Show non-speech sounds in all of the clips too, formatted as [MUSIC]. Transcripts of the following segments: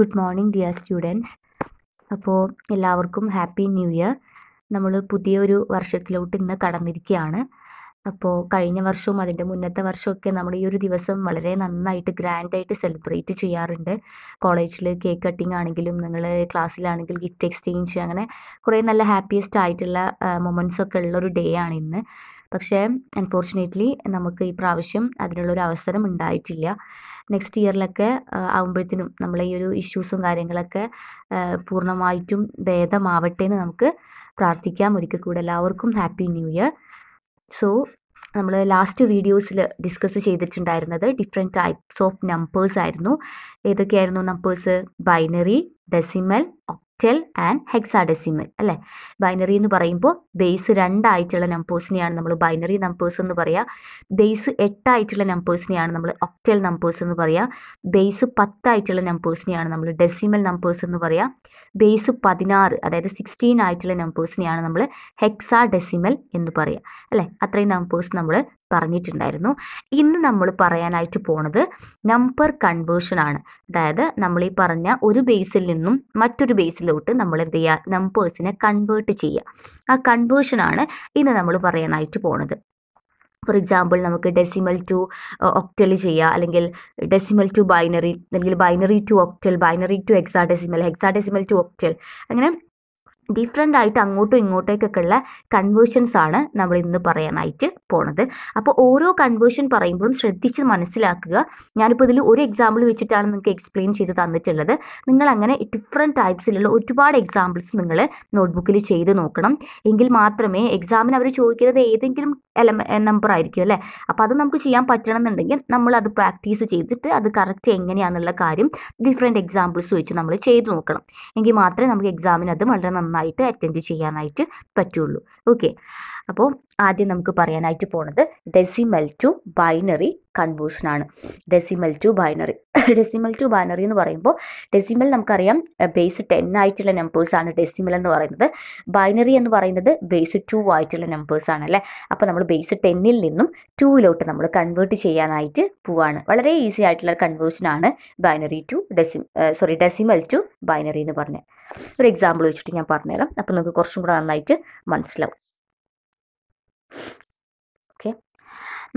good morning dear students അപ്പോൾ എല്ലാവർക്കും happy new year നമ്മൾ പുതിയൊരു വർഷത്തിലോട്ട് ഇന്ന് കടന്നിരിക്കുകയാണ് അപ്പോൾ കഴിഞ്ഞ വർഷവും അതിൻ്റെ മുന്നത്തെ വർഷമൊക്കെ നമ്മൾ ഈ ഒരു ദിവസം വളരെ നന്നായിട്ട് ഗ്രാൻഡായിട്ട് സെലിബ്രേറ്റ് ചെയ്യാറുണ്ട് കോളേജിൽ കേക്ക് കട്ടിംഗ് ആണെങ്കിലും നിങ്ങൾ ക്ലാസ്സിലാണെങ്കിൽ ഗിഫ്റ്റ് എക്സ്ചേഞ്ച് അങ്ങനെ കുറേ നല്ല ഹാപ്പിയസ്റ്റ് ആയിട്ടുള്ള മൊമെൻറ്റ്സ് ഒക്കെ ഉള്ള ഒരു ഡേ ആണ് ഇന്ന് പക്ഷേ അൺഫോർച്ചുനേറ്റ്ലി നമുക്ക് ഈ പ്രാവശ്യം അതിനുള്ളൊരു അവസരം ഉണ്ടായിട്ടില്ല നെക്സ്റ്റ് ഇയറിലൊക്കെ ആകുമ്പോഴത്തേനും നമ്മളെ ഈ ഒരു ഇഷ്യൂസും കാര്യങ്ങളൊക്കെ പൂർണ്ണമായിട്ടും ഭേദമാവട്ടെ എന്ന് നമുക്ക് പ്രാർത്ഥിക്കാം ഒരിക്കൽ കൂടെ എല്ലാവർക്കും ഹാപ്പി ന്യൂ ഇയർ സോ നമ്മൾ ലാസ്റ്റ് വീഡിയോസിൽ ഡിസ്കസ് ചെയ്തിട്ടുണ്ടായിരുന്നത് ഡിഫറെൻറ്റ് ടൈപ്സ് ഓഫ് നമ്പേഴ്സ് ആയിരുന്നു ഏതൊക്കെയായിരുന്നു numbers binary decimal octal and hexadecimal അല്ലേ ബൈനറി എന്ന് പറയുമ്പോൾ ബേസ് രണ്ടായിട്ടുള്ള നമ്പേഴ്സിനെയാണ് നമ്മൾ ബൈനറി നമ്പേഴ്സ് എന്ന് പറയുക ബേസ് എട്ടായിട്ടുള്ള നമ്പേഴ്സിനെയാണ് നമ്മൾ ഒക്ടൽ നമ്പേഴ്സ് എന്ന് പറയുക ബേസ് പത്തായിട്ടുള്ള നമ്പേഴ്സിനെയാണ് നമ്മൾ ഡെസിമൽ നമ്പേഴ്സ് എന്ന് പറയുക ബേസ് പതിനാറ് അതായത് സിക്സ്റ്റീൻ ആയിട്ടുള്ള നമ്പേഴ്സിനെയാണ് നമ്മൾ ഹെക്സാ ഡെസിമൽ എന്ന് പറയുക അല്ലേ അത്രയും നമ്പേഴ്സ് നമ്മൾ പറഞ്ഞിട്ടുണ്ടായിരുന്നു ഇന്ന് നമ്മൾ പറയാനായിട്ട് പോണത് നമ്പർ കൺവേർഷൻ ആണ് അതായത് നമ്മൾ ഈ പറഞ്ഞ ഒരു ബേസിൽ നിന്നും മറ്റൊരു ബേസിലോട്ട് നമ്മൾ എന്ത് ചെയ്യുക നമ്പേഴ്സിനെ കൺവേർട്ട് ചെയ്യുക ആ കൺവേർഷൻ ആണ് ഇന്ന് നമ്മൾ പറയാനായിട്ട് പോണത് ഫോർ എക്സാമ്പിൾ നമുക്ക് ഡെസിമൽ ടു ഒക്ടൽ ചെയ്യുക അല്ലെങ്കിൽ ഡെസിമൽ ടു ബൈനറി അല്ലെങ്കിൽ binary to octal binary to hexadecimal hexadecimal to octal അങ്ങനെ ഡിഫറെൻ്റ് ആയിട്ട് അങ്ങോട്ടും ഇങ്ങോട്ടേക്കൊക്കെ ഉള്ള കൺവേർഷൻസ് ആണ് നമ്മൾ ഇന്ന് പറയാനായിട്ട് പോണത് അപ്പോൾ ഓരോ കൺവേർഷൻ പറയുമ്പോഴും ശ്രദ്ധിച്ച് മനസ്സിലാക്കുക ഞാനിപ്പോൾ ഇതിൽ ഒരു എക്സാമ്പിൾ വെച്ചിട്ടാണ് നിങ്ങൾക്ക് എക്സ്പ്ലെയിൻ ചെയ്ത് തന്നിട്ടുള്ളത് നിങ്ങൾ അങ്ങനെ ഡിഫറെൻറ്റ് ടൈപ്സിലുള്ള ഒരുപാട് എക്സാമ്പിൾസ് നിങ്ങൾ നോട്ട്ബുക്കിൽ ചെയ്ത് നോക്കണം എങ്കിൽ മാത്രമേ എക്സാമിന് അവർ ചോദിക്കുന്നത് ഏതെങ്കിലും എലമെ നമ്പർ ആയിരിക്കും അല്ലേ അപ്പോൾ അത് നമുക്ക് ചെയ്യാൻ പറ്റണമെന്നുണ്ടെങ്കിൽ നമ്മൾ അത് പ്രാക്ടീസ് ചെയ്തിട്ട് അത് കറക്റ്റ് എങ്ങനെയാണെന്നുള്ള കാര്യം ഡിഫറെൻറ്റ് എക്സാമ്പിൾസ് വെച്ച് നമ്മൾ ചെയ്ത് നോക്കണം എങ്കിൽ മാത്രമേ നമുക്ക് എക്സാമിന് അത് വളരെ നന്നായി നന്നായിട്ട് അറ്റൻഡ് ചെയ്യാനായിട്ട് പറ്റുള്ളൂ ഓക്കെ അപ്പോൾ ആദ്യം നമുക്ക് പറയാനായിട്ട് പോണത് ഡെസിമൽ ടു ബൈനറി കൺവേഴ്സൺ ആണ് decimal to binary decimal to binary എന്ന് പറയുമ്പോൾ ഡെസിമൽ നമുക്കറിയാം ബേസ് ടെൻ ആയിട്ടുള്ള നമ്പേഴ്സ് ആണ് ഡെസിമൽ എന്ന് പറയുന്നത് ബൈനറി എന്ന് പറയുന്നത് ബേസ് ടു ആയിട്ടുള്ള നമ്പേഴ്സ് ആണ് അല്ലേ അപ്പോൾ നമ്മൾ ബേസ് ടെന്നിൽ നിന്നും ടുവിലോട്ട് നമ്മൾ കൺവേർട്ട് ചെയ്യാനായിട്ട് പോവാണ് വളരെ ഈസി ആയിട്ടുള്ള കൺവേഴ്സൺ ആണ് binary to deci sorry decimal to binary എന്ന് പറഞ്ഞത് ഒരു എക്സാമ്പിൾ വെച്ചിട്ട് ഞാൻ പറഞ്ഞുതരാം അപ്പോൾ നിങ്ങൾക്ക് കുറച്ചും കൂടെ നന്നായിട്ട് മനസ്സിലാവും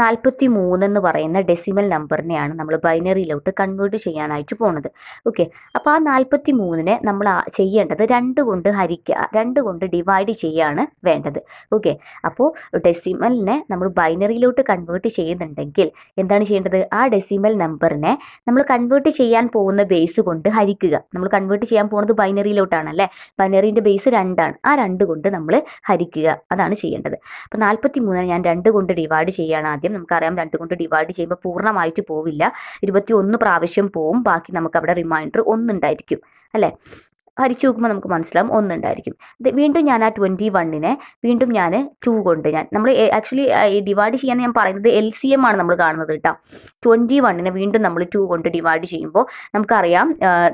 നാൽപ്പത്തി മൂന്ന് എന്ന് പറയുന്ന ഡെസിമൽ നമ്പറിനെയാണ് നമ്മൾ ബൈനറിയിലോട്ട് കൺവേർട്ട് ചെയ്യാനായിട്ട് പോണത് ഓക്കെ അപ്പോൾ ആ നാൽപ്പത്തി മൂന്നിനെ നമ്മൾ ചെയ്യേണ്ടത് രണ്ട് കൊണ്ട് ഹരിക്കുക രണ്ട് കൊണ്ട് ഡിവൈഡ് ചെയ്യാണ് വേണ്ടത് ഓക്കെ അപ്പോൾ ഡെസിമലിനെ നമ്മൾ ബൈനറിയിലോട്ട് കൺവേർട്ട് ചെയ്യുന്നുണ്ടെങ്കിൽ എന്താണ് ചെയ്യേണ്ടത് ആ ഡെസിമൽ നമ്പറിനെ നമ്മൾ കൺവേർട്ട് ചെയ്യാൻ പോകുന്ന ബേസ് കൊണ്ട് ഹരിക്കുക നമ്മൾ കൺവേർട്ട് ചെയ്യാൻ പോകുന്നത് ബൈനറിയിലോട്ടാണ് അല്ലേ ബൈനറിന്റെ ബേസ് രണ്ടാണ് ആ രണ്ട് കൊണ്ട് നമ്മൾ ഹരിക്കുക അതാണ് ചെയ്യേണ്ടത് അപ്പോൾ നാൽപ്പത്തി മൂന്നിനെ ഞാൻ രണ്ട് കൊണ്ട് ഡിവൈഡ് ചെയ്യുകയാണ് ആദ്യം നമുക്കറിയാം രണ്ട് കൊണ്ട് ഡിവൈഡ് ചെയ്യുമ്പോൾ പൂർണ്ണമായിട്ട് പോവില്ല ഇരുപത്തി ഒന്ന് പ്രാവശ്യം പോവും ബാക്കി നമുക്ക് അവിടെ റിമൈൻഡർ ഒന്നുണ്ടായിരിക്കും അല്ലേ ഹരിച്ചു നോക്കുമ്പോൾ നമുക്ക് മനസ്സിലാവും ഒന്നുണ്ടായിരിക്കും വീണ്ടും ഞാൻ ആ ട്വൻറ്റി വണ്ണിനെ വീണ്ടും ഞാൻ ടു കൊണ്ട് ഞാൻ നമ്മൾ ആക്ച്വലി ഡിവൈഡ് ചെയ്യാൻ ഞാൻ പറയുന്നത് എൽ സി എം ആണ് നമ്മൾ കാണുന്നത് കേട്ടോ ട്വൻറ്റി വണ്ണിനെ വീണ്ടും നമ്മൾ ടു കൊണ്ട് ഡിവൈഡ് ചെയ്യുമ്പോൾ നമുക്കറിയാം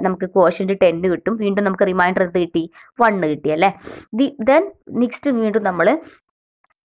നമുക്ക് കോഷൻ്റെ ടെൻ കിട്ടും വീണ്ടും നമുക്ക് റിമൈൻഡർ എന്ത് കിട്ടി വണ്ണ് കിട്ടി അല്ലേ ദി ദെൻ നെക്സ്റ്റ് വീണ്ടും നമ്മൾ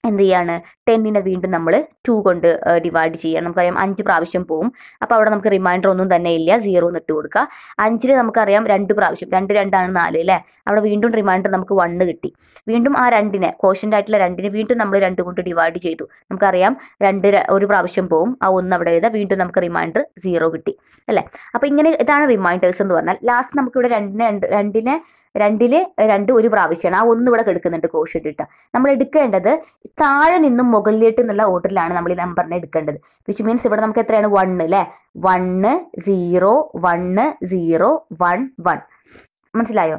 എന്ത് ചെയ്യാണ് ടെന്നിനെ വീണ്ടും നമ്മൾ ടു കൊണ്ട് ഡിവൈഡ് ചെയ്യണം നമുക്കറിയാം അഞ്ച് പ്രാവശ്യം പോവും അപ്പോൾ അവിടെ നമുക്ക് റിമൈൻഡർ ഒന്നും തന്നെ ഇല്ല സീറോ എന്ന് ഇട്ട് കൊടുക്കുക അഞ്ചിൽ നമുക്കറിയാം രണ്ട് പ്രാവശ്യം രണ്ട് രണ്ടാണ് നാല് അല്ലേ അവിടെ വീണ്ടും റിമൈൻഡർ നമുക്ക് വണ്ണ് കിട്ടി വീണ്ടും ആ രണ്ടിനെ കോഷ്യൻ്റ് ആയിട്ടുള്ള രണ്ടിനെ വീണ്ടും നമ്മൾ രണ്ട് കൊണ്ട് ഡിവൈഡ് ചെയ്തു നമുക്കറിയാം രണ്ട് ഒരു പ്രാവശ്യം പോവും ആ ഒന്ന് അവിടെ എഴുതാം വീണ്ടും നമുക്ക് റിമൈൻഡർ സീറോ കിട്ടി അല്ലേ അപ്പോൾ ഇങ്ങനെ ഇതാണ് റിമൈൻഡേഴ്സ് എന്ന് പറഞ്ഞാൽ ലാസ്റ്റ് നമുക്കിവിടെ രണ്ടിനെ രണ്ടിനെ രണ്ടിൽ രണ്ട് ഒരു പ്രാവശ്യമാണ് ആ ഒന്ന് ഇവിടെ എടുക്കുന്നുണ്ട് കോഷ്യൻ്റ് ഇട്ട നമ്മൾ എടുക്കേണ്ടത് താഴെ നിന്നും മുകളിലേട്ട് എന്നുള്ള ഓർഡറിലാണ് നമ്മൾ ഈ നമ്പറിനെ എടുക്കേണ്ടത് വിച്ച് മീൻസ് ഇവിടെ നമുക്ക് എത്രയാണ് വണ്ണ് അല്ലേ one zero one zero one one മനസ്സിലായോ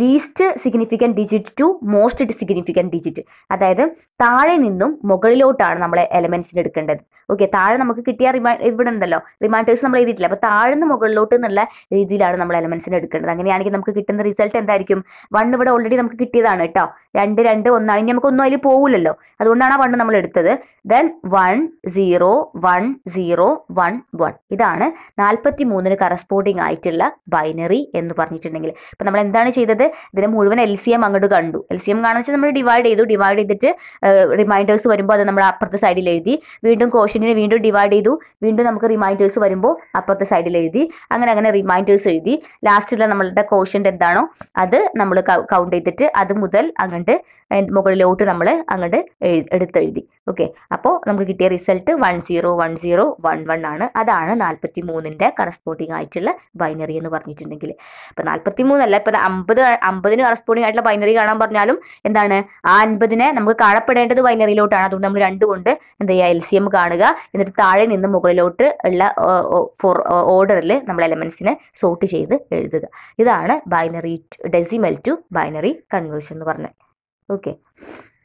least significant digit to most significant digit അതായത് താഴെ നിന്നും മുകളിലോട്ടാണ് നമ്മൾ എലമെന്റ്സിന് എടുക്കേണ്ടത് ഓക്കെ താഴെ നമുക്ക് കിട്ടിയ റിമാ ഇവിടെ ഉണ്ടല്ലോ റിമാൻഡേഴ്സ് നമ്മൾ എഴുതിയിട്ടില്ല അപ്പോൾ താഴ്ന്ന് മുകളിലോട്ട് എന്നുള്ള രീതിയിലാണ് നമ്മൾ എലമെന്റ്സിന് എടുക്കേണ്ടത് അങ്ങനെയാണെങ്കിൽ നമുക്ക് കിട്ടുന്ന റിസൾട്ട് എന്തായിരിക്കും വൺ ഇവിടെ ഓൾറെഡി നമുക്ക് കിട്ടിയതാണ് കേട്ടോ രണ്ട് രണ്ട് ഒന്നാണ് ഇനി ഒന്നും അതിൽ പോകില്ലല്ലോ അതുകൊണ്ടാണ് ആ വണ്ണ് നമ്മൾ എടുത്തത് then one zero one zero one one ഇതാണ് നാൽപ്പത്തി മൂന്നിന് കറസ്പോണ്ടിങ് ആയിട്ടുള്ള ബൈനറി എന്ന് പറഞ്ഞിട്ടുണ്ടെങ്കിൽ അപ്പം നമ്മൾ എന്താണ് ചെയ്തത് ചെയ്തത് ഇതിന് മുഴുവൻ എൽ സി എം അങ്ങോട്ട് കണ്ടു എൽ സി എം കാണാൻ വെച്ചാൽ നമ്മൾ ഡിവൈഡ് ചെയ്തു ഡിവൈഡ് ചെയ്തിട്ട് റിമൈൻഡേഴ്സ് വരുമ്പോൾ അത് നമ്മൾ അപ്പുറത്തെ സൈഡിൽ എഴുതി വീണ്ടും കോഷ്യൻറ്റിനെ വീണ്ടും ഡിവൈഡ് ചെയ്തു വീണ്ടും നമുക്ക് റിമൈൻഡേഴ്സ് വരുമ്പോൾ അപ്പുറത്തെ സൈഡിൽ എഴുതി അങ്ങനെ അങ്ങനെ റിമൈൻഡേഴ്സ് എഴുതി ലാസ്റ്റിലുള്ള നമ്മളുടെ കോഷ്യൻ്റ് എന്താണോ അത് നമ്മൾ കൗണ്ട് ചെയ്തിട്ട് അത് മുതൽ അങ്ങോട്ട് മുകളിലോട്ട് നമ്മൾ അങ്ങോട്ട് എടുത്തെഴുതി ഓക്കെ അപ്പോൾ നമുക്ക് കിട്ടിയ result one zero one zero one one ആണ് അതാണ് നാൽപ്പത്തി മൂന്നിൻ്റെ കറസ്പോണ്ടിങ് ആയിട്ടുള്ള ബൈനറി എന്ന് പറഞ്ഞിട്ടുണ്ടെങ്കിൽ ഇപ്പം നാൽപ്പത്തി മൂന്നല്ല ഇപ്പം അമ്പത് അമ്പതിന് കറസ്പോണ്ടിങ് ആയിട്ടുള്ള ബൈനറി കാണാൻ പറഞ്ഞാലും എന്താണ് ആ അൻപതിനെ നമുക്ക് കാണപ്പെടേണ്ടത് ബൈനറിയിലോട്ടാണ് അതുകൊണ്ട് നമ്മൾ രണ്ടു കൊണ്ട് എന്ത് ചെയ്യുക എൽ സി എം കാണുക എന്നിട്ട് താഴെ നിന്ന് മുകളിലോട്ട് ഉള്ള ഫോർ ഓർഡറിൽ നമ്മൾ എലമെന്റ്സിനെ സോർട്ട് ചെയ്ത് എഴുതുക ഇതാണ് binary decimal to binary conversion എന്ന് പറഞ്ഞത് ഓക്കെ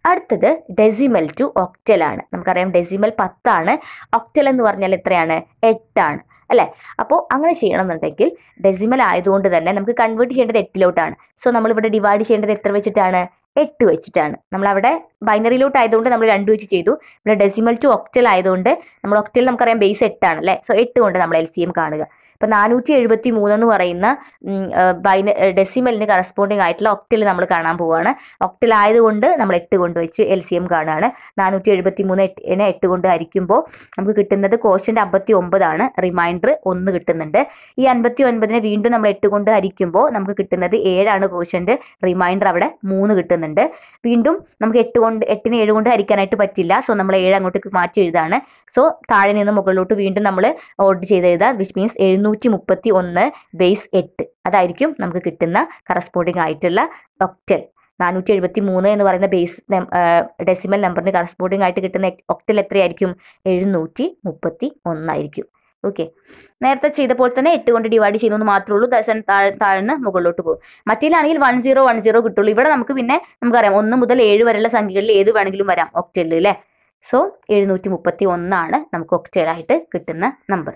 അടുത്തത് ഡെസിമൽ ടു ഒക്ടൽ ആണ് നമുക്കറിയാം ഡെസിമൽ പത്താണ് ഒക്ടൽ എന്ന് പറഞ്ഞാൽ എത്രയാണ് എട്ടാണ് അല്ലേ അപ്പോൾ അങ്ങനെ ചെയ്യണമെന്നുണ്ടെങ്കിൽ ഡെസിമൽ ആയതുകൊണ്ട് തന്നെ നമുക്ക് കൺവേർട്ട് ചെയ്യേണ്ടത് എട്ടിലോട്ടാണ് സോ നമ്മളിവിടെ ഡിവൈഡ് ചെയ്യേണ്ടത് എത്ര വെച്ചിട്ടാണ് എട്ട് വെച്ചിട്ടാണ് നമ്മൾ അവിടെ ബൈനറിയിലോട്ട് ആയതുകൊണ്ട് നമ്മൾ രണ്ട് വെച്ച് ചെയ്തു ഇവിടെ ഡെസിമൽ ടു ഒക്ടൽ ആയതുകൊണ്ട് നമ്മൾ ഒക്ടൽ നമുക്കറിയാം ബേസ് എട്ടാണ് അല്ലേ സോ എട്ട് കൊണ്ട് നമ്മൾ എൽ സി എം കാണുക ഇപ്പൊ നാനൂറ്റി എഴുപത്തി എന്ന് പറയുന്ന ബൈന ഡെസിമലിന് കറസ്പോണ്ടിങ് ആയിട്ടുള്ള ഒക്ടിൽ നമ്മൾ കാണാൻ പോവുകയാണ് ഒക്ടിൽ ആയതുകൊണ്ട് നമ്മൾ എട്ട് കൊണ്ട് വെച്ച് എൽ സി എം കാണുകയാണ് നാനൂറ്റി എഴുപത്തി മൂന്ന് ഇനെ എട്ട് കൊണ്ട് ഹരിക്കുമ്പോൾ നമുക്ക് കിട്ടുന്നത് കോഷ്യൻ്റ് അമ്പത്തി ഒമ്പതാണ് റിമൈൻഡർ ഒന്ന് കിട്ടുന്നുണ്ട് ഈ അൻപത്തി ഒൻപതിനെ വീണ്ടും നമ്മൾ എട്ട് കൊണ്ട് ഹരിക്കുമ്പോൾ നമുക്ക് കിട്ടുന്നത് ഏഴാണ് കോഷ്യൻ്റ് റിമൈൻഡർ അവിടെ മൂന്ന് കിട്ടുന്നുണ്ട് വീണ്ടും നമുക്ക് എട്ട് കൊണ്ട് എട്ടിന് ഏഴ് കൊണ്ട് ഹരിക്കാനായിട്ട് പറ്റില്ല സോ നമ്മൾ ഏഴ് അങ്ങോട്ടേക്ക് മാറ്റി എഴുതാണ് സോ താഴെ നിന്ന് മുകളിലോട്ട് വീണ്ടും നമ്മൾ ഓർഡർ ചെയ്ത് എഴുതാം വിച്ച് മീൻസ് എഴുന്നൂറ് ഇരുന്നൂറ്റി മുപ്പത്തി ഒന്ന് ബേസ് എട്ട് അതായിരിക്കും നമുക്ക് കിട്ടുന്ന കറസ്പോണ്ടിങ് ആയിട്ടുള്ള ഒക്ടൽ നാനൂറ്റി എഴുപത്തി മൂന്ന് എന്ന് പറയുന്ന ബേസ് ഡെസിമൽ നമ്പറിന് കറസ്പോണ്ടിങ് ആയിട്ട് കിട്ടുന്ന ഒക്ടൽ എത്രയായിരിക്കും എഴുന്നൂറ്റി മുപ്പത്തി ഒന്നായിരിക്കും ഓക്കെ നേരത്തെ ചെയ്ത പോലെ തന്നെ എട്ട് കൊണ്ട് ഡിവൈഡ് ചെയ്യുന്നു മാത്രമേ ഉള്ളൂ ദശൻ താഴ്ന്ന് മുകളിലോട്ട് പോകും മറ്റേലാണെങ്കിൽ വൺ സീറോ വൺ സീറോ കിട്ടുള്ളൂ ഇവിടെ നമുക്ക് പിന്നെ നമുക്കറിയാം ഒന്ന് മുതൽ ഏഴ് വരെയുള്ള സംഖ്യകളിൽ ഏത് വേണമെങ്കിലും വരാം ഒക്ടലിൽ അല്ലേ സോ എഴുന്നൂറ്റി മുപ്പത്തി ഒന്നാണ് നമുക്ക് ഒക്ടേലായിട്ട് കിട്ടുന്ന നമ്പർ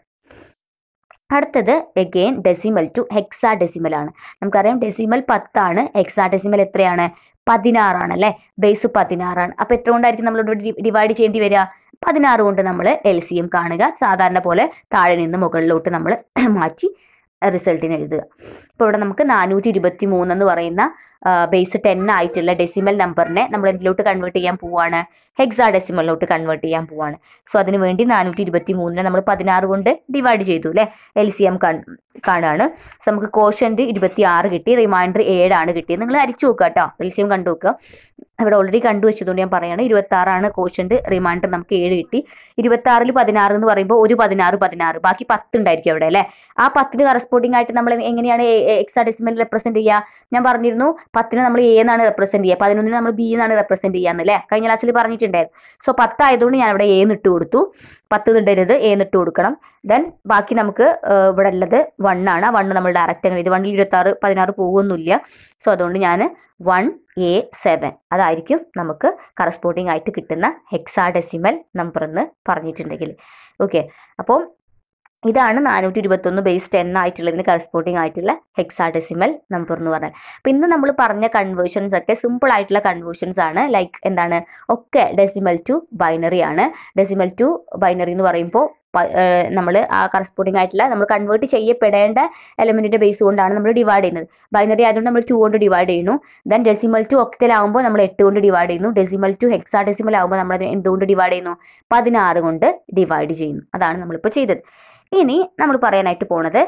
അടുത്തത് again decimal to hexadecimal ആണ് നമുക്കറിയാം ഡെസിമൽ പത്താണ് ഹെക്സാ ഡെസിമൽ എത്രയാണ് പതിനാറാണ് അല്ലേ ബേസ് പതിനാറാണ് അപ്പോൾ എത്ര കൊണ്ടായിരിക്കും നമ്മളിവിടെ ഡിവൈഡ് ചെയ്യേണ്ടി വരിക പതിനാറ് കൊണ്ട് നമ്മൾ എൽ സി എം കാണുക സാധാരണ പോലെ താഴെ നിന്ന് മുകളിലോട്ട് നമ്മൾ [CLEARS THROAT] മാറ്റി റിസൾട്ടിന് എഴുതുക ഇപ്പോൾ ഇവിടെ നമുക്ക് നാനൂറ്റി ഇരുപത്തി മൂന്ന് എന്ന് പറയുന്ന ബേസ് ടെൻ ആയിട്ടുള്ള ഡെസിമൽ നമ്പറിനെ നമ്മൾ എന്തിലോട്ട് കൺവേർട്ട് ചെയ്യാൻ പോവാണ് ഹെക്സാ ഡെസിമലിലോട്ട് കൺവേർട്ട് ചെയ്യാൻ പോവാണ് സോ അതിന് വേണ്ടി നാനൂറ്റി ഇരുപത്തി മൂന്നിനെ നമ്മൾ പതിനാറ് കൊണ്ട് ഡിവൈഡ് ചെയ്തു അല്ലെ എൽ സി എം കാണാണ് സോ നമുക്ക് കോഷൻറ്റ് ഇരുപത്തി ആറ് കിട്ടി റിമൈൻഡർ ഏഴാണ് കിട്ടിയത് നിങ്ങൾ അരിച്ചു നോക്കുക കേട്ടോ എൽ സി എം കണ്ടു നോക്കുക ഇവിടെ ഓൾറെഡി കണ്ടു വെച്ചതുകൊണ്ട് ഞാൻ പറയുകയാണ് ഇരുപത്താറാണ് കോഷൻറ്റ് റിമൈൻഡർ നമുക്ക് ഏഴ് കിട്ടി ഇരുപത്താറിൽ പതിനാറ് എന്ന് പറയുമ്പോൾ ഒരു പതിനാറ് പതിനാറ് ബാക്കി പത്ത് ഉണ്ടായിരിക്കും അവിടെ അല്ലേ ആ പത്തിന് കറസ്പോ കോഡിംഗ് ആയിട്ട് നമ്മൾ എങ്ങനെയാണ് എക്സാ ഡെസിമൽ റെപ്രസെന്റ് ചെയ്യുക ഞാൻ പറഞ്ഞിരുന്നു പത്തിന് നമ്മൾ എ എന്നാണ് റെപ്രസെന്റ് ചെയ്യുക പതിനൊന്നിന് നമ്മൾ ബി എന്നാണ് റെപ്രസെന്റ് ചെയ്യുക എന്നല്ലേ കഴിഞ്ഞ ക്ലാസ്സിൽ പറഞ്ഞിട്ടുണ്ടായിരുന്നു സോ പത്തായതുകൊണ്ട് ഞാൻ ഇവിടെ എ എന്നിട്ട് കൊടുത്തു പത്ത് നിട്ടരുത് എ എന്നിട്ട് കൊടുക്കണം ദെൻ ബാക്കി നമുക്ക് ഇവിടെ ഉള്ളത് വണ്ണാണ് വണ് നമ്മൾ ഡയറക്റ്റ് അങ്ങനെ ഇത് വണ്ണിൽ ആറ് പതിനാറ് പോകുന്നില്ല സോ അതുകൊണ്ട് ഞാൻ വൺ എ സെവൻ അതായിരിക്കും നമുക്ക് കറസ്പോണ്ടിങ് ആയിട്ട് കിട്ടുന്ന ഹെക്സാഡെസിമൽ നമ്പർ എന്ന് പറഞ്ഞിട്ടുണ്ടെങ്കിൽ ഓക്കെ അപ്പം ഇതാണ് നാനൂറ്റി ഇരുപത്തൊന്ന് ബേസ് ടെൻ ആയിട്ടുള്ളതിന് കറസ്പോണ്ടിങ് ആയിട്ടുള്ള ഹെക്സാഡെസിമൽ നമ്പർ എന്ന് പറഞ്ഞാൽ അപ്പം ഇന്ന് നമ്മൾ പറഞ്ഞ കൺവേർഷൻസ് ഒക്കെ സിമ്പിൾ ആയിട്ടുള്ള കൺവേർഷൻസ് ആണ് ലൈക്ക് എന്താണ് ഒക്കെ ഡെസിമൽ ടു ബൈനറി ആണ് ഡെസിമൽ ടു ബൈനറി എന്ന് പറയുമ്പോൾ നമ്മൾ ആ കറസ്പോണ്ടിങ് ആയിട്ടുള്ള നമ്മൾ കൺവേർട്ട് ചെയ്യപ്പെടേണ്ട എലമെന്റിന്റെ ബേസ് കൊണ്ടാണ് നമ്മൾ ഡിവൈഡ് ചെയ്യുന്നത് ബൈനറി ആയതുകൊണ്ട് നമ്മൾ ടു കൊണ്ട് ഡിവൈഡ് ചെയ്യുന്നു ദെൻ ഡെസിമൽ ടു ഒക്ടൽ നമ്മൾ എട്ട് കൊണ്ട് ഡിവൈഡ് ചെയ്യുന്നു ഡെസിമൽ ടു ഹെക്സാ ഡെസിമൽ ആകുമ്പോൾ നമ്മൾ എന്തുകൊണ്ട് ഡിവൈഡ് ചെയ്യുന്നു പതിനാറ് കൊണ്ട് ഡിവൈഡ് ചെയ്യുന്നു അതാണ് നമ്മളിപ്പോൾ ചെയ്തത് ഇനി നമ്മൾ പറയാനായിട്ട് പോണത്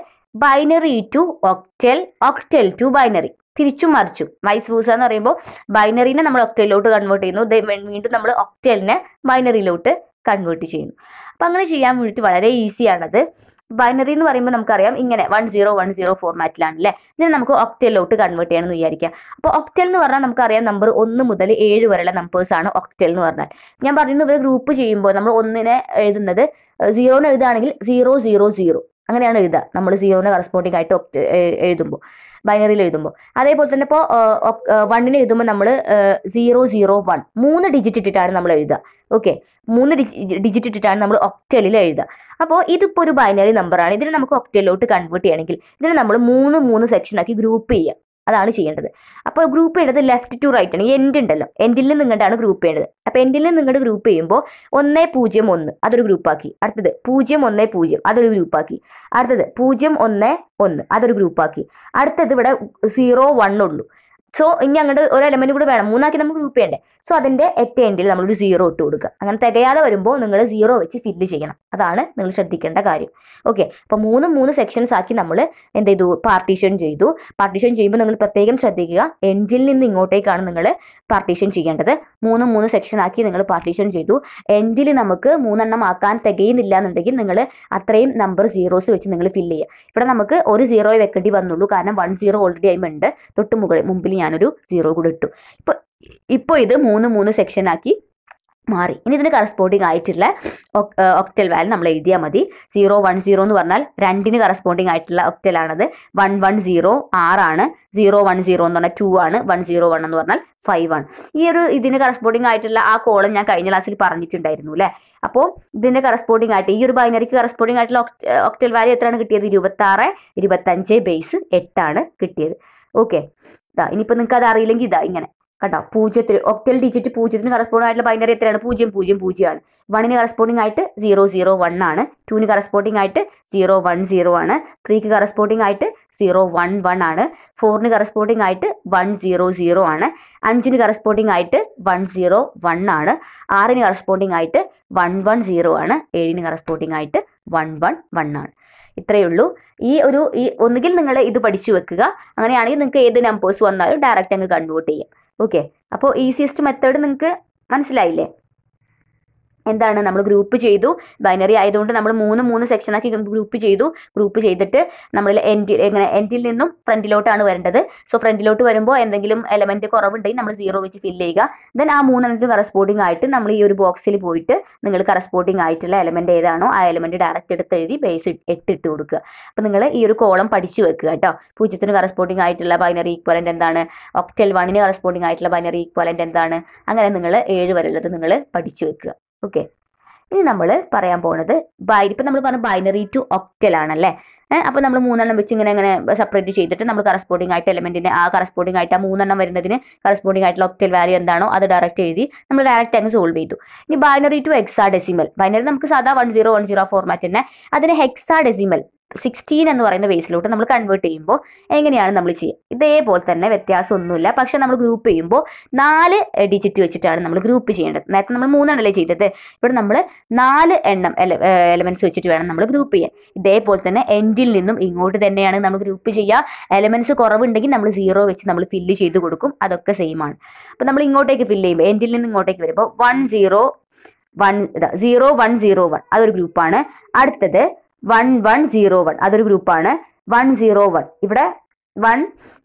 binary to octal octal to binary തിരിച്ചും മറിച്ചു വൈസ് ബൂസ എന്ന് പറയുമ്പോൾ ബൈനറിനെ നമ്മൾ ഒക്ടലിലോട്ട് കൺവേർട്ട് ചെയ്യുന്നു വീണ്ടും നമ്മൾ ഒക്ടലിനെ ബൈനറിയിലോട്ട് കൺവേർട്ട് ചെയ്യുന്നു അപ്പം അങ്ങനെ ചെയ്യാൻ വേണ്ടിയിട്ട് വളരെ ഈസിയാണത് ബൈനറി എന്ന് പറയുമ്പോൾ നമുക്കറിയാം ഇങ്ങനെ വൺ സീറോ വൺ സീറോ ഫോർമാറ്റിലാണ് അല്ലേ ഇതിനെ നമുക്ക് ഒക്ടലിലോട്ട് കൺവേർട്ട് ചെയ്യണമെന്ന് വിചാരിക്കാം അപ്പോൾ ഒക്ടൽ എന്ന് പറഞ്ഞാൽ നമുക്കറിയാം നമ്പർ ഒന്ന് മുതൽ ഏഴ് വരെയുള്ള നമ്പേഴ്സാണ് ഒക്ടൽ എന്ന് പറഞ്ഞാൽ ഞാൻ പറയുന്നത് ഇവർ ഗ്രൂപ്പ് ചെയ്യുമ്പോൾ നമ്മൾ ഒന്നിനെ എഴുതുന്നത് സീറോന് എഴുതുകയാണെങ്കിൽ സീറോ സീറോ സീറോ അങ്ങനെയാണ് എഴുതുക നമ്മൾ സീറോന് കറസ്പോണ്ടിങ് ആയിട്ട് എഴുതുമ്പോൾ ബൈനറിയിൽ എഴുതുമ്പോൾ അതേപോലെ തന്നെ ഇപ്പോൾ വണ്ണിന് എഴുതുമ്പോൾ നമ്മൾ സീറോ സീറോ വൺ മൂന്ന് ഡിജിറ്റ് ഇട്ടിട്ടാണ് നമ്മൾ എഴുതുക ഓക്കെ മൂന്ന് ഡിജിറ്റ് ഇട്ടിട്ടാണ് നമ്മൾ ഒക്ടലിൽ എഴുതുക അപ്പോൾ ഇതിപ്പോൾ ഒരു ബൈനറി നമ്പറാണ് ഇതിനെ നമുക്ക് ഒക്ടലിലോട്ട് കൺവേർട്ട് ചെയ്യണമെങ്കിൽ ഇതിനെ നമ്മൾ മൂന്ന് മൂന്ന് സെക്ഷനാക്കി ഗ്രൂപ്പ് ചെയ്യുക അതാണ് ചെയ്യേണ്ടത് അപ്പോൾ ഗ്രൂപ്പ് ചെയ്യേണ്ടത് ലെഫ്റ്റ് ടു റൈറ്റ് ആണ് എൻഡ് ഉണ്ടല്ലോ എൻഡിൽ നിന്ന് നിങ്ങളുടെയാണ് ഗ്രൂപ്പ് ചെയ്യേണ്ടത് അപ്പോൾ എൻഡിൽ നിന്ന് നിങ്ങളുടെ ഗ്രൂപ്പ് ചെയ്യുമ്പോൾ ഒന്ന് പൂജ്യം ഒന്ന് അതൊരു ഗ്രൂപ്പാക്കി അടുത്തത് പൂജ്യം ഒന്ന് പൂജ്യം അതൊരു ഗ്രൂപ്പാക്കി അടുത്തത് പൂജ്യം ഒന്ന് ഒന്ന് അതൊരു ഗ്രൂപ്പാക്കി അടുത്തത് ഇവിടെ സീറോ വൺ ഉള്ളൂ സോ ഇനി അങ്ങോട്ട് ഒരു എലമെന്റ് കൂടെ വേണം മൂന്നാക്കി നമുക്ക് ഗ്രൂപ്പ് ചെയ്യണ്ടേ സോ അതിന്റെ എറ്റ് എൻഡിൽ നമ്മളൊരു സീറോ ഇട്ട് കൊടുക്കുക അങ്ങനെ തികയാതെ വരുമ്പോൾ നിങ്ങൾ സീറോ വെച്ച് ഫില്ല് ചെയ്യണം അതാണ് നിങ്ങൾ ശ്രദ്ധിക്കേണ്ട കാര്യം ഓക്കെ അപ്പൊ മൂന്ന് മൂന്ന് സെക്ഷൻസ് ആക്കി നമ്മൾ എന്ത് ചെയ്തു പാർട്ടീഷൻ ചെയ്തു പാർട്ടീഷൻ ചെയ്യുമ്പോൾ നിങ്ങൾ പ്രത്യേകം ശ്രദ്ധിക്കുക എൻഡിൽ നിന്ന് ഇങ്ങോട്ടേക്കാണ് നിങ്ങൾ പാർട്ടീഷൻ ചെയ്യേണ്ടത് മൂന്ന് മൂന്ന് സെക്ഷൻ ആക്കി നിങ്ങൾ പാർട്ടീഷൻ ചെയ്തു എൻഡിൽ നമുക്ക് മൂന്നെണ്ണം ആക്കാൻ തികയുന്നില്ല എന്നുണ്ടെങ്കിൽ നിങ്ങൾ അത്രയും നമ്പർ സീറോസ് വെച്ച് നിങ്ങൾ ഫില്ല് ചെയ്യുക ഇവിടെ നമുക്ക് ഒരു സീറോ വെക്കേണ്ടി വന്നുള്ളൂ കാരണം വൺ സീറോ ഓൾറെഡി ആയിമുണ്ട് തൊട്ട് മുകളിൽ മുമ്പിൽ ഞാൻ ഞാനൊരു സീറോ കൂടെ ഇട്ടു ഇപ്പൊ ഇപ്പൊ ഇത് മൂന്ന് മൂന്ന് സെക്ഷൻ ആക്കി മാറി ഇനി ഇതിന് കറസ്പോണ്ടിങ് ആയിട്ടുള്ള ഒക്ടൽ വാല്യൂ നമ്മൾ എഴുതിയാൽ മതി സീറോ വൺ സീറോ എന്ന് പറഞ്ഞാൽ രണ്ടിന് കറസ്പോണ്ടിങ് ആയിട്ടുള്ള ഒക്ടലാണത് വൺ വൺ സീറോ ആറാണ് സീറോ വൺ സീറോ എന്ന് പറഞ്ഞാൽ ടു ആണ് വൺ സീറോ വൺ എന്ന് പറഞ്ഞാൽ ഫൈവ് ആണ് ഈ ഒരു ഇതിന് കറസ്പോണ്ടിങ് ആയിട്ടുള്ള ആ കോളം ഞാൻ കഴിഞ്ഞ ക്ലാസ്സിൽ പറഞ്ഞിട്ടുണ്ടായിരുന്നു അല്ലേ അപ്പോൾ ഇതിൻ്റെ കറസ്പോണ്ടിങ് ആയിട്ട് ഈ ഒരു ബൈനറിക്ക് കറസ്പോണ്ടിങ് ആയിട്ടുള്ള ഒക്ടൽ വാല്യൂ എത്രയാണ് കിട്ടിയത് ഇരുപത്താറ് ഇരുപത്തഞ്ച് ബേസ് എട്ടാണ് കിട്ടിയത് ഓക്കെ ഇതാ ഇനിയിപ്പോൾ നിങ്ങൾക്ക് അത് അറിയില്ലെങ്കിൽ ഇതാ ഇങ്ങനെ കണ്ടോ പൂജ്യത്തിന് ഒക്ടൽ ഡിജിറ്റ് പൂജ്യത്തിന് കറസ്പോണ്ടിംഗ് ആയിട്ടുള്ള ബൈനറി എത്രയാണ് പൂജ്യം പൂജ്യം പൂജ്യമാണ് വണ്ണിന് കറസ്പോണ്ടിംഗ് ആയിട്ട് സീറോ സീറോ വൺ ആണ് ടൂന് കറസ്പോണ്ടിംഗ് ആയിട്ട് സീറോ വൺ സീറോ ആണ് ത്രീക്ക് കറസ്പോണ്ടിംഗ് ആയിട്ട് സീറോ വൺ വൺ ആണ് ഫോറിന് കറസ്പോണ്ടിംഗ് ആയിട്ട് വൺ സീറോ സീറോ ആണ് അഞ്ചിന് കറസ്പോണ്ടിംഗ് ആയിട്ട് വൺ സീറോ വൺ ആണ് ആറിന് കറസ്പോണ്ടിംഗ് ആയിട്ട് വൺ വൺ സീറോ ആണ് ഏഴിന് കറസ്പോണ്ടിംഗ് ആയിട്ട് വൺ വൺ വൺ ആണ് ഇത്രയേ ഉള്ളൂ ഈ ഒരു ഈ ഒന്നുകിൽ നിങ്ങൾ ഇത് പഠിച്ചു വെക്കുക അങ്ങനെയാണെങ്കിൽ നിങ്ങൾക്ക് ഏത് നമ്പേഴ്സ് വന്നാലും ഡയറക്റ്റ് അങ്ങ് കൺവേർട്ട് ചെയ്യാം ഓക്കെ അപ്പോൾ ഈസിയസ്റ്റ് മെത്തേഡ് നിങ്ങൾക്ക് മനസ്സിലായില്ലേ എന്താണ് നമ്മൾ ഗ്രൂപ്പ് ചെയ്തു ബൈനറി ആയതുകൊണ്ട് നമ്മൾ മൂന്ന് മൂന്ന് സെക്ഷനാക്കി ഗ്രൂപ്പ് ചെയ്തു ഗ്രൂപ്പ് ചെയ്തിട്ട് നമ്മൾ എൻഡിൽ എങ്ങനെ എൻഡിൽ നിന്നും ഫ്രണ്ടിലോട്ടാണ് വരേണ്ടത് സോ ഫ്രണ്ടിലോട്ട് വരുമ്പോൾ എന്തെങ്കിലും എലമെന്റ് കുറവുണ്ടെങ്കിൽ നമ്മൾ സീറോ വെച്ച് ഫില്ല് ചെയ്യുക ദെൻ ആ മൂന്നെണ്ണത്തിന് കറസ്പോണ്ടിങ് ആയിട്ട് നമ്മൾ ഈ ഒരു ബോക്സിൽ പോയിട്ട് നിങ്ങൾ കറസ്പോണ്ടിങ് ആയിട്ടുള്ള എലമെന്റ് ഏതാണോ ആ എലമെന്റ് ഡയറക്റ്റ് എടുത്ത് എഴുതി ബേസ് എട്ടിട്ട് കൊടുക്കുക അപ്പോൾ നിങ്ങൾ ഈ ഒരു കോളം പഠിച്ചു വെക്കുക കേട്ടോ പൂജ്യത്തിന് കറസ്പോണ്ടിങ് ആയിട്ടുള്ള ബൈനറി ഈക്വലൻ്റ് എന്താണ് ഒക്ടൽ വണ്ണിന് കറസ്പോണ്ടിങ് ആയിട്ടുള്ള ബൈനറി ഈക്വലൻ്റ് എന്താണ് അങ്ങനെ നിങ്ങൾ ഏഴ് വരെയുള്ളത് നിങ്ങൾ പഠിച്ചു വെക്കുക ഓക്കെ ഇനി നമ്മൾ പറയാൻ പോകുന്നത് ബൈ ഇപ്പം നമ്മൾ പറഞ്ഞ ബൈനറി ടു ഒക്ടൽ ആണല്ലേ അപ്പോൾ നമ്മൾ മൂന്നെണ്ണം വെച്ച് ഇങ്ങനെ ഇങ്ങനെ സെപ്പറേറ്റ് ചെയ്തിട്ട് നമ്മൾ കറസ്പോണ്ടിങ് ആയിട്ട് എലമെൻറ്റിന് ആ കറസ്പോണ്ടിങ് ആയിട്ട് ആ മൂന്നെണ്ണം വരുന്നതിന് കറസ്പോണ്ടിങ് ആയിട്ടുള്ള ഒക്ടൽ വാല്യൂ എന്താണോ അത് ഡയറക്റ്റ് എഴുതി നമ്മൾ ഡയറക്റ്റ് അങ്ങ് സോൾവ് ചെയ്തു ഇനി binary to hexadecimal binary നമുക്ക് സാധാ one zero one zero format തന്നെ അതിന് ഹെക്സാ ഡെസിമൽ സിക്സ്റ്റീൻ എന്ന് പറയുന്ന ബേസിലോട്ട് നമ്മൾ കൺവേർട്ട് ചെയ്യുമ്പോൾ എങ്ങനെയാണ് നമ്മൾ ചെയ്യുക ഇതേപോലെ തന്നെ ഒന്നുമില്ല പക്ഷെ നമ്മൾ ഗ്രൂപ്പ് ചെയ്യുമ്പോൾ നാല് ഡിജിറ്റ് വെച്ചിട്ടാണ് നമ്മൾ ഗ്രൂപ്പ് ചെയ്യേണ്ടത് നേരത്തെ നമ്മൾ മൂന്നെണ്ണല്ലേ ചെയ്തത് ഇവിടെ നമ്മൾ നാല് എണ്ണം എലമെന്റ്സ് വെച്ചിട്ട് വേണം നമ്മൾ ഗ്രൂപ്പ് ചെയ്യാൻ ഇതേപോലെ തന്നെ എൻഡിൽ നിന്നും ഇങ്ങോട്ട് തന്നെയാണ് നമ്മൾ ഗ്രൂപ്പ് ചെയ്യുക എലമെന്റ്സ് കുറവുണ്ടെങ്കിൽ നമ്മൾ സീറോ വെച്ച് നമ്മൾ ഫില്ല് ചെയ്ത് കൊടുക്കും അതൊക്കെ സെയിം ആണ് അപ്പോൾ നമ്മൾ ഇങ്ങോട്ടേക്ക് ഫില്ല് ചെയ്യുമ്പോൾ എൻഡിൽ നിന്ന് ഇങ്ങോട്ടേക്ക് വരുമ്പോൾ one zero one zero one zero one അതൊരു ഗ്രൂപ്പാണ് അടുത്തത് വൺ വൺ സീറോ വൺ അതൊരു ഗ്രൂപ്പാണ് വൺ സീറോ വൺ ഇവിടെ വൺ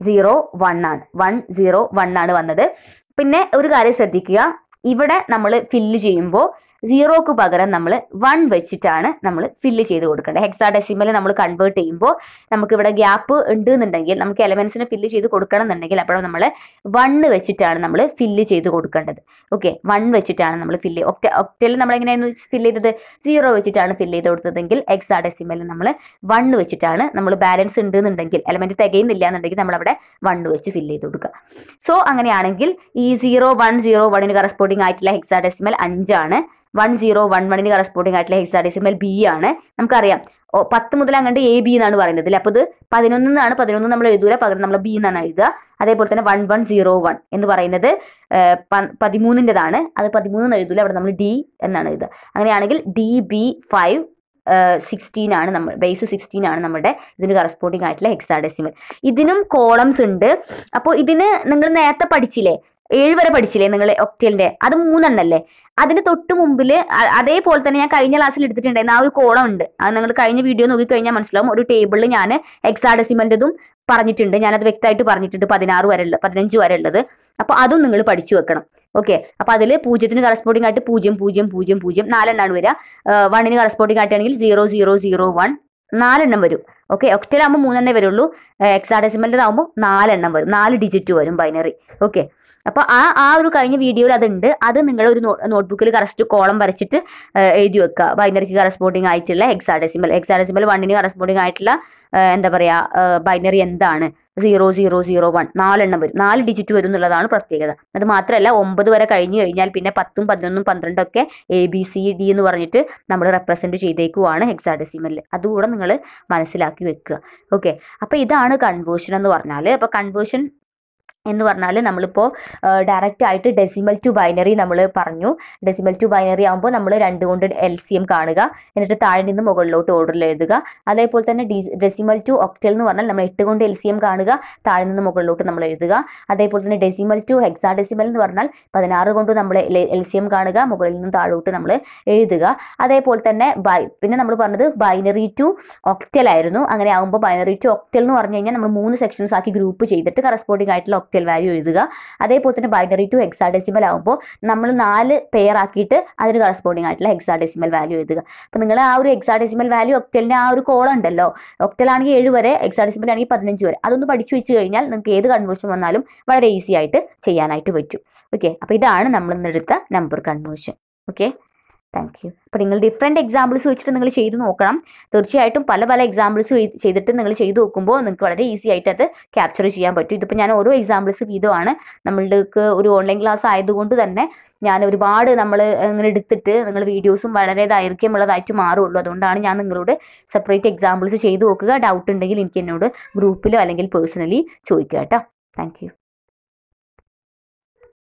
സീറോ വൺ ആണ് വൺ സീറോ വൺ ആണ് വന്നത് പിന്നെ ഒരു കാര്യം ശ്രദ്ധിക്കുക ഇവിടെ നമ്മൾ ഫില്ല് ചെയ്യുമ്പോൾ സീറോക്ക് പകരം നമ്മൾ വൺ വെച്ചിട്ടാണ് നമ്മൾ ഫില്ല് ചെയ്ത് കൊടുക്കേണ്ടത് ഹെക്സാ ഡെസിമൽ നമ്മൾ കൺവേർട്ട് ചെയ്യുമ്പോൾ നമുക്കിവിടെ ഗ്യാപ്പ് ഉണ്ട് എന്നുണ്ടെങ്കിൽ നമുക്ക് എലമെന്റ്സിനെ ഫില്ല് ചെയ്ത് കൊടുക്കണം എന്നുണ്ടെങ്കിൽ അപ്പോൾ നമ്മൾ വൺ വെച്ചിട്ടാണ് നമ്മൾ ഫില്ല് ചെയ്ത് കൊടുക്കേണ്ടത് ഓക്കെ വൺ വെച്ചിട്ടാണ് നമ്മൾ ഫില്ല് ഒക്ടെ ഒക്ടയിൽ നമ്മൾ എങ്ങനെയായിരുന്നു ഫില്ല് ചെയ്തത് സീറോ വെച്ചിട്ടാണ് ഫില്ല് ചെയ്ത് കൊടുത്തതെങ്കിൽ എക്സാ ഡെസിമലിൽ നമ്മൾ വൺ വെച്ചിട്ടാണ് നമ്മൾ ബാലൻസ് ഉണ്ട് എന്നുണ്ടെങ്കിൽ എലമെൻറ്റ് തികയുന്നില്ല എന്നുണ്ടെങ്കിൽ നമ്മളവിടെ വൺ വെച്ച് ഫില്ല് ചെയ്ത് കൊടുക്കുക സോ അങ്ങനെയാണെങ്കിൽ ഈ സീറോ വൺ സീറോ വണ്ണിന് കറസ്പോണ്ടിങ് ആയിട്ടുള്ള ഹെക്സാ ഡെസിമൽ അഞ്ചാണ് വൺ സീറോ വൺ വണ്ണിന് കറസ്പോണ്ടിങ് ആയിട്ടുള്ള ഹെക്സാഡെസിമൽ ബി ആണ് നമുക്കറിയാം പത്ത് മുതൽ അങ്ങോട്ട് എ ബി എന്നാണ് പറയുന്നത് അല്ലേ അപ്പോൾ ഇത് നിന്നാണ് പതിനൊന്ന് നമ്മൾ എഴുതൂല പകരം നമ്മൾ ബി എന്നാണ് എഴുതുക അതേപോലെ തന്നെ വൺ വൺ സീറോ വൺ എന്ന് പറയുന്നത് പതിമൂന്നിൻ്റെതാണ് അത് പതിമൂന്ന് എഴുതൂല അവിടെ നമ്മൾ ഡി എന്നാണ് എഴുതുക അങ്ങനെയാണെങ്കിൽ ഡി ബി ഫൈവ് സിക്സ്റ്റീൻ ആണ് നമ്മൾ ബേസ് സിക്സ്റ്റീൻ ആണ് നമ്മുടെ ഇതിന് കറസ്പോണ്ടിങ് ആയിട്ടുള്ള ഹെക്സാഡെസിമൽ ഇതിനും കോളംസ് ഉണ്ട് അപ്പോൾ ഇതിന് നിങ്ങൾ നേരത്തെ പഠിച്ചില്ലേ ഏഴ് വരെ പഠിച്ചില്ലേ നിങ്ങൾ ഒക്ടേലിന്റെ അത് മൂന്നെണ്ണല്ലേ അതിന്റെ തൊട്ട് മുമ്പിൽ അതേപോലെ തന്നെ ഞാൻ കഴിഞ്ഞ ക്ലാസ്സിൽ എടുത്തിട്ടുണ്ടായിരുന്ന ആ ഒരു കോളം ഉണ്ട് അത് നിങ്ങൾ കഴിഞ്ഞ വീഡിയോ നോക്കി കഴിഞ്ഞാൽ മനസ്സിലാവും ഒരു ടേബിളിൽ ഞാൻ എക്സാഡെസിമൻ്റെതും പറഞ്ഞിട്ടുണ്ട് ഞാനത് വ്യക്തമായിട്ട് പറഞ്ഞിട്ടുണ്ട് പതിനാറ് വരെ ഉള്ളത് പതിനഞ്ച് വരെ ഉള്ളത് അപ്പോൾ അതും നിങ്ങൾ പഠിച്ചു വെക്കണം ഓക്കെ അപ്പോൾ അതിൽ പൂജ്യത്തിന് കറസ്പോണ്ടിങ് ആയിട്ട് പൂജ്യം പൂജ്യം പൂജ്യം പൂജ്യം നാലെണ്ണമാണ് വരിക വണ്ണിന് കറസ്പോണ്ടിങ് ആയിട്ടാണെങ്കിൽ സീറോ സീറോ സീറോ വൺ നാലെണ്ണം വരും ഓക്കെ ഒക്ടയിലാകുമ്പോൾ മൂന്നെണ്ണേ വരുള്ളൂ എക്സാഡെസിമലിൻ്റെതാകുമ്പോൾ നാലെണ്ണം വരും നാല് ഡിജിറ്റ് വരും ബൈനറി ഓക്കെ അപ്പോൾ ആ ആ ഒരു കഴിഞ്ഞ വീഡിയോയിൽ അതുണ്ട് അത് നിങ്ങൾ ഒരു നോട്ട്ബുക്കിൽ കറസ്റ്റ് കോളം വരച്ചിട്ട് എഴുതി വെക്കുക ബൈനറിക്ക് കറസ്പോണ്ടിങ് ആയിട്ടുള്ള എക്സാഡെസിമൽ എക്സാഡെസിമൽ വണ്ണിന് കറസ്പോണ്ടിങ് ആയിട്ടുള്ള എന്താ പറയുക ബൈനറി എന്താണ് സീറോ സീറോ സീറോ വൺ നാലെണ്ണം വരും നാല് ഡിജിറ്റ് വരും എന്നുള്ളതാണ് പ്രത്യേകത അത് മാത്രമല്ല ഒമ്പത് വരെ കഴിഞ്ഞു കഴിഞ്ഞാൽ പിന്നെ പത്തും പതിനൊന്നും പന്ത്രണ്ടും ഒക്കെ എ ബി സി ഡി എന്ന് പറഞ്ഞിട്ട് നമ്മൾ റെപ്രസെന്റ് ചെയ്തേക്കുവാണ് ഹെക്സാഡെസിമലിൽ അതുകൂടെ നിങ്ങൾ മനസ്സിലാക്കി വെക്കുക ഓക്കെ അപ്പോൾ ഇതാണ് കൺവേർഷൻ എന്ന് പറഞ്ഞാൽ അപ്പോൾ കൺവേർഷൻ എന്ന് പറഞ്ഞാൽ നമ്മളിപ്പോൾ ഡയറക്റ്റ് ആയിട്ട് ഡെസിമൽ ടു ബൈനറി നമ്മൾ പറഞ്ഞു ഡെസിമൽ ടു ബൈനറി ആകുമ്പോൾ നമ്മൾ രണ്ട് കൊണ്ട് എൽ സി എം കാണുക എന്നിട്ട് താഴെ നിന്ന് മുകളിലോട്ട് ഓർഡർ എഴുതുക അതേപോലെ തന്നെ ഡെസിമൽ ടു ഒക്ടൽ എന്ന് പറഞ്ഞാൽ നമ്മൾ എട്ട് കൊണ്ട് എൽ സി എം കാണുക താഴെ നിന്ന് മുകളിലോട്ട് നമ്മൾ എഴുതുക അതേപോലെ തന്നെ ഡെസിമൽ ടു ഹെക്സാ ഡെസിമൽ എന്ന് പറഞ്ഞാൽ പതിനാറ് കൊണ്ട് നമ്മൾ എൽ സി എം കാണുക മുകളിൽ നിന്ന് താഴോട്ട് നമ്മൾ എഴുതുക അതേപോലെ തന്നെ ബൈ പിന്നെ നമ്മൾ പറഞ്ഞത് ബൈനറി ടു ഒക്ടൽ ആയിരുന്നു അങ്ങനെ ആകുമ്പോൾ ബൈനറി ടു ഒക്ടൽ എന്ന് പറഞ്ഞു കഴിഞ്ഞാൽ നമ്മൾ മൂന്ന് സെക്ഷൻസ് ആക്കി ഗ്രൂപ്പ് ചെയ്തിട്ട് കറസ്പോണ്ടിങ് ആയിട്ടുള്ള ഒക്ടൽ വാല്യൂ എഴുതുക അതേപോലെ തന്നെ ബൈനറി ടു എക്സാഡെസിമൽ ആകുമ്പോൾ നമ്മൾ നാല് പെയർ ആക്കിയിട്ട് അതിന് കറസ്പോണ്ടിങ് ആയിട്ടുള്ള എക്സാഡെസിമൽ വാല്യൂ എഴുതുക അപ്പോൾ നിങ്ങൾ ആ ഒരു എക്സാഡെസിമൽ വാല്യൂ ഒക്ടലിൻ്റെ ആ ഒരു കോളം ഉണ്ടല്ലോ ഒക്ടലാണെങ്കിൽ ഏഴ് വരെ എക്സാഡെസിമൽ ആണെങ്കിൽ പതിനഞ്ച് വരെ അതൊന്ന് പഠിച്ചു വെച്ച് കഴിഞ്ഞാൽ നിങ്ങൾക്ക് ഏത് കൺവേഴ്ഷൻ വന്നാലും വളരെ ഈസി ആയിട്ട് ചെയ്യാനായിട്ട് പറ്റും ഓക്കെ അപ്പോൾ ഇതാണ് നമ്മൾ ഇന്നെടുത്ത number conversion okay thank you അപ്പം നിങ്ങൾ ഡിഫറെൻറ്റ് എക്സാമ്പിൾസ് വെച്ചിട്ട് നിങ്ങൾ ചെയ്ത് നോക്കണം തീർച്ചയായിട്ടും പല പല എക്സാമ്പിൾസ് ചെയ്തിട്ട് നിങ്ങൾ ചെയ്ത് നോക്കുമ്പോൾ നിങ്ങൾക്ക് വളരെ ഈസി ആയിട്ട് അത് ക്യാപ്ചർ ചെയ്യാൻ പറ്റും ഇതിപ്പോൾ ഞാൻ ഓരോ എക്സാമ്പിൾസ് വീതമാണ് നമ്മൾക്ക് ഒരു ഓൺലൈൻ ക്ലാസ് ആയതുകൊണ്ട് തന്നെ ഞാൻ ഒരുപാട് നമ്മൾ ഇങ്ങനെ എടുത്തിട്ട് നിങ്ങൾ വീഡിയോസും വളരെ ദൈർഘ്യമുള്ളതായിട്ട് മാറുള്ളൂ അതുകൊണ്ടാണ് ഞാൻ നിങ്ങളോട് സെപ്പറേറ്റ് എക്സാമ്പിൾസ് ചെയ്ത് നോക്കുക ഡൗട്ട് ഉണ്ടെങ്കിൽ എനിക്ക് എന്നോട് ഗ്രൂപ്പിലോ അല്ലെങ്കിൽ പേഴ്സണലി ചോദിക്കുക കേട്ടോ താങ്ക്